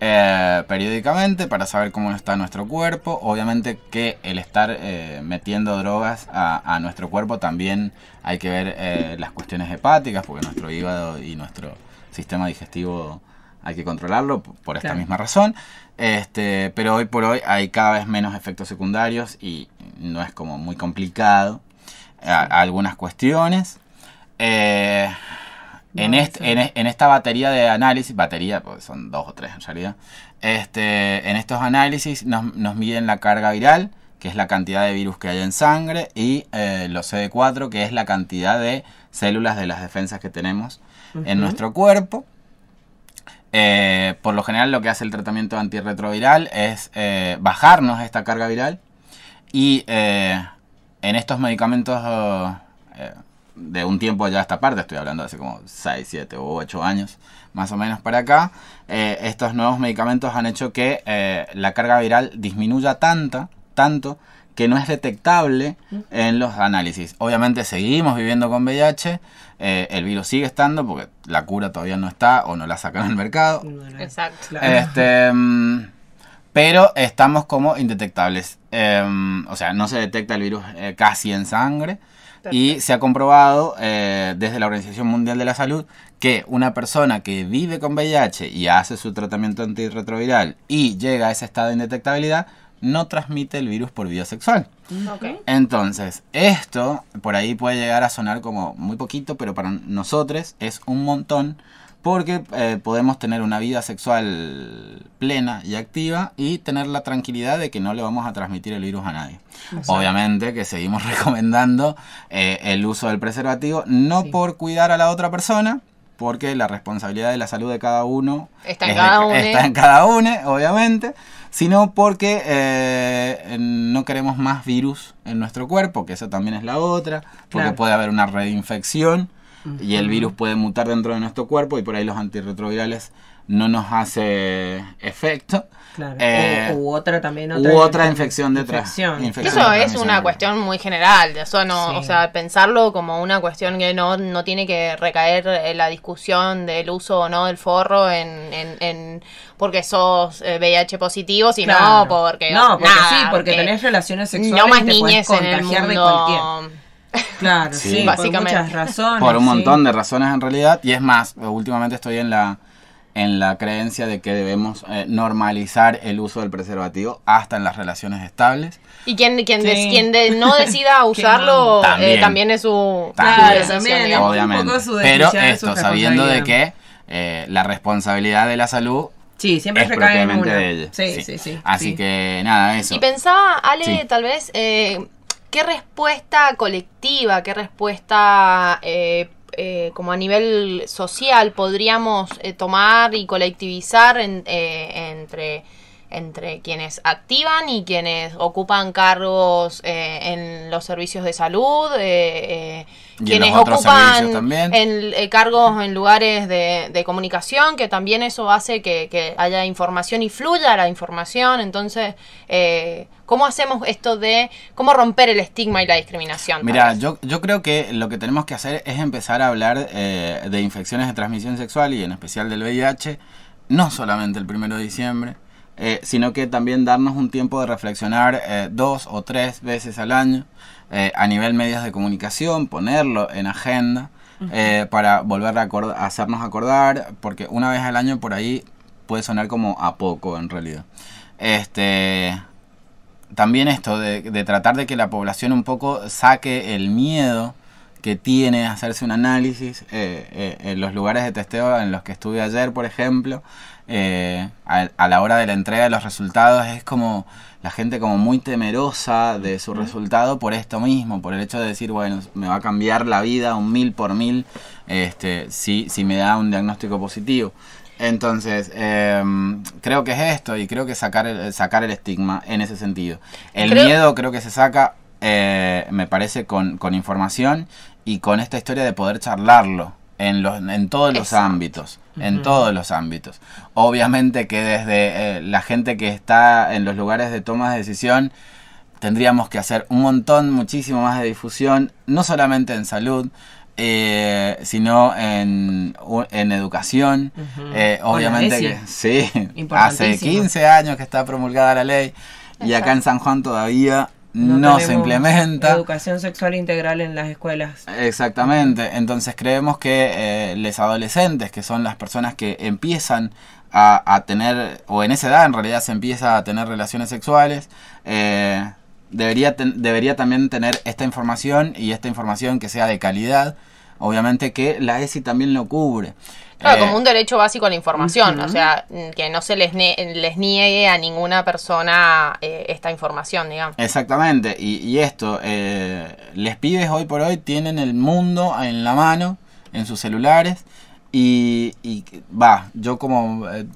eh, periódicamente para saber cómo está nuestro cuerpo. Obviamente que el estar eh, metiendo drogas a, nuestro cuerpo también hay que ver eh, las cuestiones hepáticas, porque nuestro hígado y nuestro sistema digestivo hay que controlarlo por esta misma razón. Este, pero hoy por hoy hay cada vez menos efectos secundarios y no es como muy complicado algunas cuestiones en, esta batería de análisis, batería, porque son dos o tres en realidad, este, en estos análisis nos, miden la carga viral, que es la cantidad de virus que hay en sangre, y eh, los CD4, que es la cantidad de células de las defensas que tenemos en nuestro cuerpo. Eh, por lo general lo que hace el tratamiento antirretroviral es eh, bajarnos esta carga viral y en estos medicamentos de un tiempo ya a esta parte, estoy hablando de hace como 6, 7 o 8 años más o menos para acá, eh, estos nuevos medicamentos han hecho que eh, la carga viral disminuya tanta, tanto que no es detectable en los análisis. Obviamente seguimos viviendo con VIH, eh, el virus sigue estando porque la cura todavía no está o no la sacan al mercado. Exacto. Este, mm, pero estamos como indetectables. Em, o sea, no se detecta el virus casi en sangre y se ha comprobado eh, desde la Organización Mundial de la Salud que una persona que vive con VIH y hace su tratamiento antirretroviral y llega a ese estado de indetectabilidad, no transmite el virus por vía sexual. Entonces, esto por ahí puede llegar a sonar como muy poquito, pero para nosotros es un montón porque eh, podemos tener una vida sexual plena y activa y tener la tranquilidad de que no le vamos a transmitir el virus a nadie. Obviamente que seguimos recomendando eh, el uso del preservativo, no por cuidar a la otra persona, porque la responsabilidad de la salud de cada uno está en, cada, uno, obviamente, sino porque eh, no queremos más virus en nuestro cuerpo, que eso también es la otra, porque puede haber una reinfección y el virus puede mutar dentro de nuestro cuerpo y por ahí los antirretrovirales no nos hace efecto. Eh, u otra también. u otra infección detrás. Eso es una cuestión muy general. Eso no, O sea, pensarlo como una cuestión que no, no tiene que recaer en la discusión del uso o no del forro en, en, porque sos VIH eh, positivo, sino porque. No, porque sí, porque tenés relaciones sexuales. más en el mundo. Claro, sí, básicamente. Por muchas razones. Por un montón de razones en realidad. Y es más, últimamente estoy en la en la creencia de que debemos eh, normalizar el uso del preservativo hasta en las relaciones estables. Y quien, quien, quien no decida usarlo eh, también. es su... También, también obviamente. Un poco su Pero esto, sabiendo de que eh, la responsabilidad de la salud Sí, siempre recae en de ella. Sí, sí, sí. Así que nada, eso. Y pensaba, Ale, tal vez, ¿Qué respuesta colectiva, qué respuesta eh, eh, como a nivel social podríamos eh, tomar y colectivizar en, entre entre quienes activan y quienes ocupan cargos eh, en los servicios de salud, eh, eh, quienes ocupan en, cargos en lugares de, comunicación, que también eso hace que, que, haya información y fluya la información. Entonces, ¿cómo hacemos esto de cómo romper el estigma y la discriminación? Mira, yo, yo creo que lo que tenemos que hacer es empezar a hablar de infecciones de transmisión sexual y en especial del VIH, no solamente el 1 de diciembre eh, sino que también darnos un tiempo de reflexionar eh, dos o tres veces al año eh, a nivel medios de comunicación, ponerlo en agenda para volver a hacernos acordar, porque una vez al año por ahí puede sonar como a poco en realidad. Este, también esto de, de tratar de que la población un poco saque el miedo que tiene hacerse un análisis eh, eh, en los lugares de testeo en los que estuve ayer, por ejemplo, eh, a, la hora de la entrega de los resultados es como la gente como muy temerosa de su resultado por esto mismo, por el hecho de decir, bueno, me va a cambiar la vida un mil por mil este, si, si me da un diagnóstico positivo. Entonces, em, creo que es esto y creo que sacar el, sacar el estigma en ese sentido. El miedo creo que se saca me parece, con, con, información y con esta historia de poder charlarlo en, los, en todos los ámbitos, en todos los ámbitos. Obviamente que desde eh, la gente que está en los lugares de toma de decisión, tendríamos que hacer un montón, muchísimo más de difusión, no solamente en salud, eh, sino en, en educación. Eh, obviamente que sí, hace 15 años que está promulgada la ley y acá en San Juan todavía no, se implementa. Educación sexual integral en las escuelas. Exactamente, entonces creemos que eh, los adolescentes, que son las personas que empiezan a, a, tener, o en esa edad en realidad se empieza a tener relaciones sexuales, eh, debería, debería también tener esta información y esta información que sea de calidad, obviamente que la ESI también lo cubre. Claro, eh, como un derecho básico a la información, o sea, que no se les, niegue a ninguna persona eh, esta información, digamos. Exactamente, y, esto, eh, les pibes hoy por hoy tienen el mundo en la mano, en sus celulares, y va, yo como eh,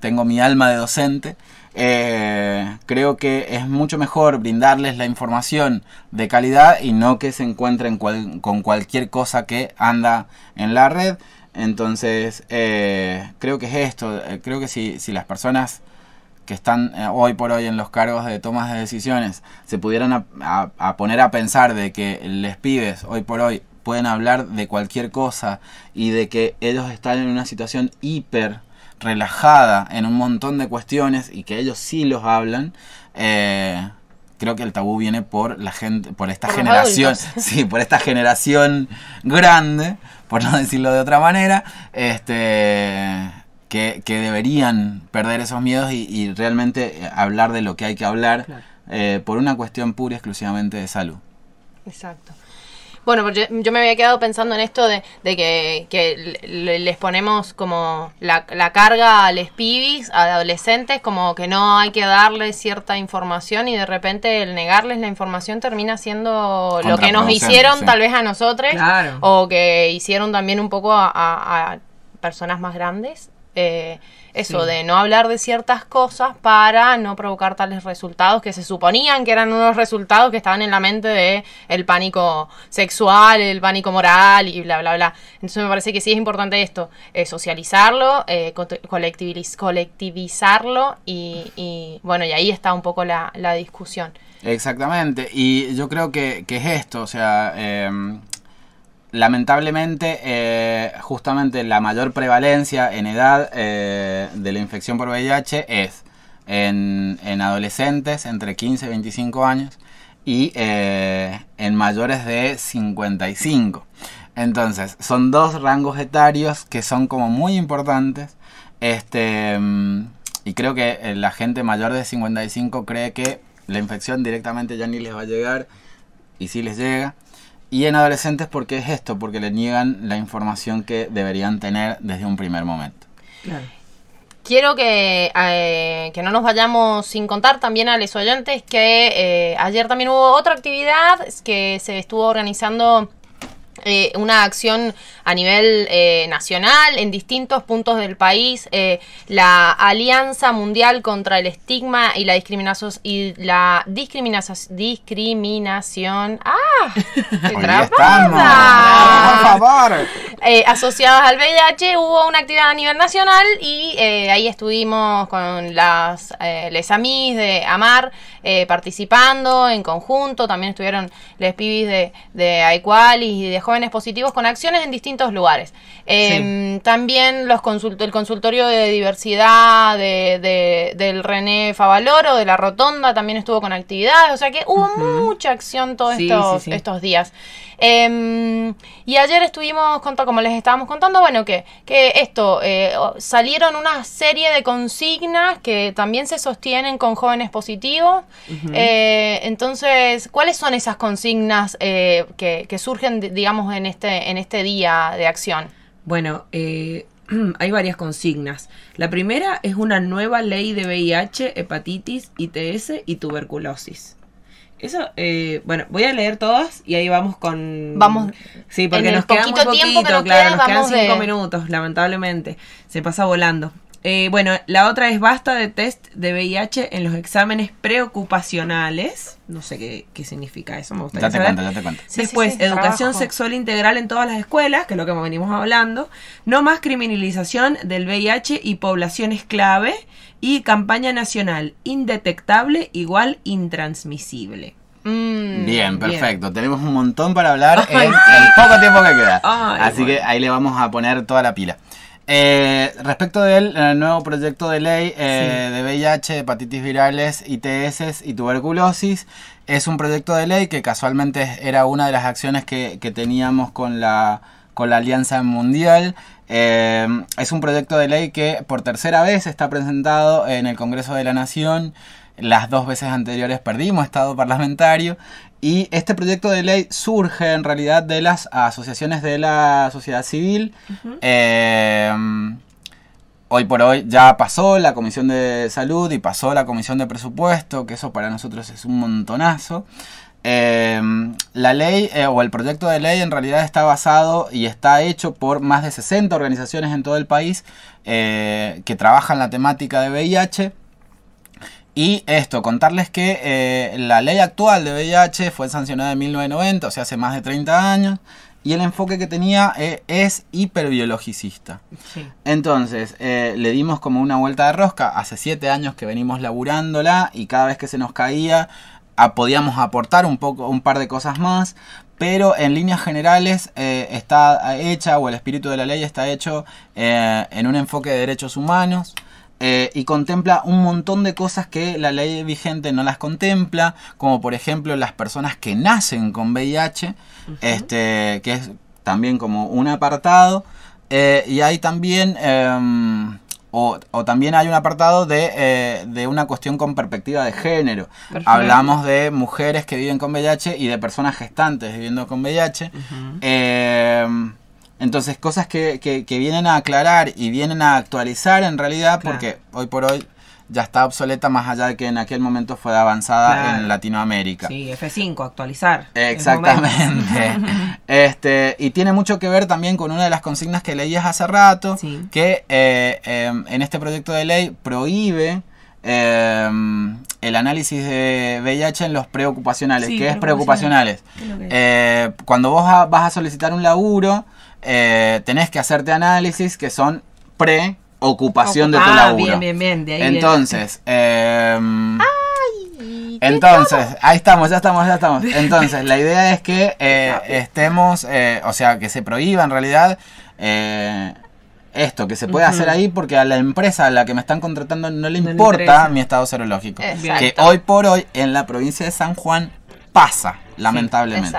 tengo mi alma de docente, creo que es mucho mejor brindarles la información de calidad y no que se encuentren con cualquier cosa que anda en la red. Entonces, eh, creo que es esto, eh, creo que si, si las personas que están eh, hoy por hoy en los cargos de tomas de decisiones se pudieran a, poner a pensar de que les pibes hoy por hoy pueden hablar de cualquier cosa y de que ellos están en una situación hiper relajada en un montón de cuestiones y que ellos sí los hablan, eh, creo que el tabú viene por la gente, por esta generación, sí, por esta generación grande, por no decirlo de otra manera, este que, deberían perder esos miedos y, realmente eh, hablar de lo que hay que hablar eh, por una cuestión pura y exclusivamente de salud. Exacto. Bueno, pues yo, me había quedado pensando en esto de, que, les ponemos como la, carga a los pibis, a adolescentes, como que no hay que darles cierta información y de repente el negarles la información termina siendo lo que nos hicieron tal vez a nosotros o que hicieron también un poco a, a personas más grandes eh, eso, de no hablar de ciertas cosas para no provocar tales resultados que se suponían que eran unos resultados que estaban en la mente de el pánico sexual, el pánico moral y bla, bla, bla. Entonces me parece que sí es importante esto, eh, socializarlo, eh, colectivizarlo y, bueno, y ahí está un poco la, discusión. Exactamente, y yo creo que, que es esto, o sea em, lamentablemente, eh, justamente la mayor prevalencia en edad eh, de la infección por VIH es en, adolescentes entre 15 y 25 años y eh, en mayores de 55. Entonces, son dos rangos etarios que son como muy importantes. Este, y creo que la gente mayor de 55 cree que la infección directamente ya ni les va a llegar y si sí les llega. Y en adolescentes, ¿por qué es esto? Porque les niegan la información que deberían tener desde un primer momento. Quiero que, eh, que, no nos vayamos sin contar también a los oyentes que eh, ayer también hubo otra actividad que se estuvo organizando eh, una acción a nivel eh, nacional en distintos puntos del país, eh, la Alianza Mundial contra el Estigma y la Discriminación y la discriminación, discriminación ¡Ah! ¡Por asociadas al VIH, hubo una actividad a nivel nacional y ahí estuvimos con las les amis de AMAR participando en conjunto, también estuvieron les pibis de, de y de jóvenes positivos con acciones en distintos lugares. Em, también los el consultorio de diversidad del René Favaloro, de la Rotonda, también estuvo con actividades, o sea que hubo mucha acción todos estos, días. Em, y ayer estuvimos, como les estábamos contando, bueno, que, que esto, eh, salieron una serie de consignas que también se sostienen con jóvenes positivos. Eh, entonces, ¿cuáles son esas consignas eh, que surgen, digamos, en este, en este día de acción? Bueno, eh, hay varias consignas. La primera es una nueva ley de VIH, hepatitis, ITS y tuberculosis. Eso, eh, bueno, voy a leer todas y ahí vamos con... Vamos. Sí, porque nos queda muy poquito, claro, nos quedan cinco minutos, lamentablemente. Se pasa volando. Eh, bueno, la otra es basta de test de VIH en los exámenes preocupacionales. No sé qué, significa eso, me gustaría date saber. ya te Después, educación sexual integral en todas las escuelas, que es lo que venimos hablando. No más criminalización del VIH y poblaciones clave. Y campaña nacional, indetectable igual intransmisible. Mm, bien, perfecto. Tenemos un montón para hablar en el poco tiempo que queda. Así que ahí le vamos a poner toda la pila. Eh, respecto del nuevo proyecto de ley eh, de VIH, hepatitis virales, ITS y tuberculosis, es un proyecto de ley que casualmente era una de las acciones que, teníamos con la, con la Alianza Mundial. Eh, es un proyecto de ley que por tercera vez está presentado en el Congreso de la Nación. Las dos veces anteriores perdimos estado parlamentario. Y este proyecto de ley surge en realidad de las asociaciones de la sociedad civil. Em, hoy por hoy ya pasó la Comisión de Salud y pasó la Comisión de Presupuesto, que eso para nosotros es un montonazo. Em, la ley eh, o el proyecto de ley en realidad está basado y está hecho por más de 60 organizaciones en todo el país eh, que trabajan la temática de VIH. Y esto, contarles que eh, la ley actual de VIH fue sancionada en 1990, o sea, hace más de 30 años, y el enfoque que tenía eh, es hiperbiologicista. Entonces, eh, le dimos como una vuelta de rosca, hace 7 años que venimos laburándola y cada vez que se nos caía podíamos aportar un, poco, un par de cosas más, pero en líneas generales está hecha o el espíritu de la ley está hecho en un enfoque de derechos humanos, eh, y contempla un montón de cosas que la ley vigente no las contempla, como por ejemplo las personas que nacen con VIH, este, que es también como un apartado, eh, y hay también... Em, o, también hay un apartado eh, de, una cuestión con perspectiva de género. Hablamos de mujeres que viven con VIH y de personas gestantes viviendo con VIH. Entonces, cosas que, vienen a aclarar y vienen a actualizar en realidad, porque hoy por hoy ya está obsoleta más allá de que en aquel momento fue avanzada en Latinoamérica. Sí, F5, actualizar. Exactamente. este, y tiene mucho que ver también con una de las consignas que leías hace rato, que eh, em, en este proyecto de ley prohíbe em, el análisis de VIH en los preocupacionales. ¿Qué es preocupacionales? Eh, cuando vos vas a solicitar un laburo, eh, tenés que hacerte análisis que son pre ocupación de tu ah, laburo. Bien, bien, bien, entonces, em, entonces, ahí estamos, ya estamos, ya estamos. Entonces, la idea es que eh, estemos, eh, o sea, que se prohíba en realidad esto, que se puede hacer ahí porque a la empresa a la que me están contratando no le importa mi estado serológico. Que hoy por hoy en la provincia de San Juan pasa, lamentablemente.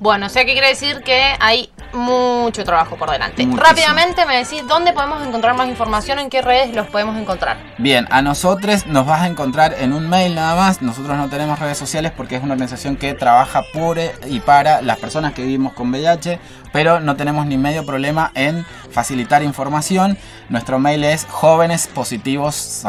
Bueno, sé sea que quiere decir que hay mucho trabajo por delante. Rápidamente me decís dónde podemos encontrar más información, en qué redes los podemos encontrar. Bien, a nosotros nos vas a encontrar en un mail nada más. Nosotros no tenemos redes sociales porque es una organización que trabaja por y para las personas que vivimos con VIH pero no tenemos ni medio problema en facilitar información. Nuestro mail es jóvenes positivos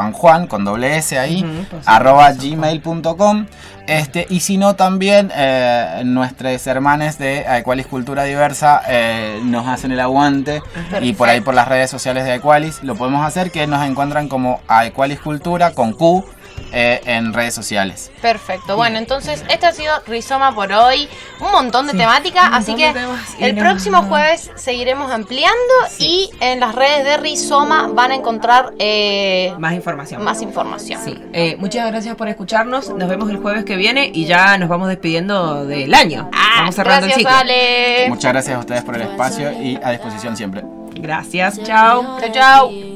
con doble S ahí, arroba gmail.com. Este, y si no, también eh, nuestros hermanos de Aequalis Cultura Diversa eh, nos hacen el aguante ah, y por ahí por las redes sociales de Aequalis lo podemos hacer, que nos encuentran como Aequalis Cultura con Q eh, en redes sociales. Perfecto. Bueno, entonces este ha sido Rizoma por hoy. Un montón de temática. así que el próximo jueves seguiremos ampliando y en las redes de Rizoma van a encontrar eh, más información. Más información. Eh, muchas gracias por escucharnos. Nos vemos el jueves que viene y ya nos vamos despidiendo del año. Ah, vamos cerrando Muchas gracias a ustedes por el espacio y a disposición siempre. Gracias. Chao, chao.